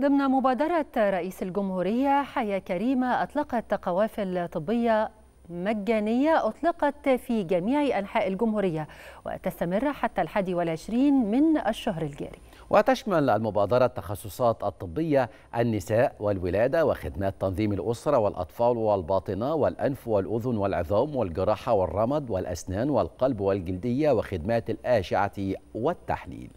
ضمن مبادرة رئيس الجمهورية حياة كريمة أطلقت قوافل طبية مجانية أطلقت في جميع أنحاء الجمهورية وتستمر حتى الحادي والعشرين من الشهر الجاري وتشمل المبادرة التخصصات الطبية النساء والولادة وخدمات تنظيم الأسرة والأطفال والباطنة والأنف والأذن والعظام والجراحة والرمد والأسنان والقلب والجلدية وخدمات الآشعة والتحليل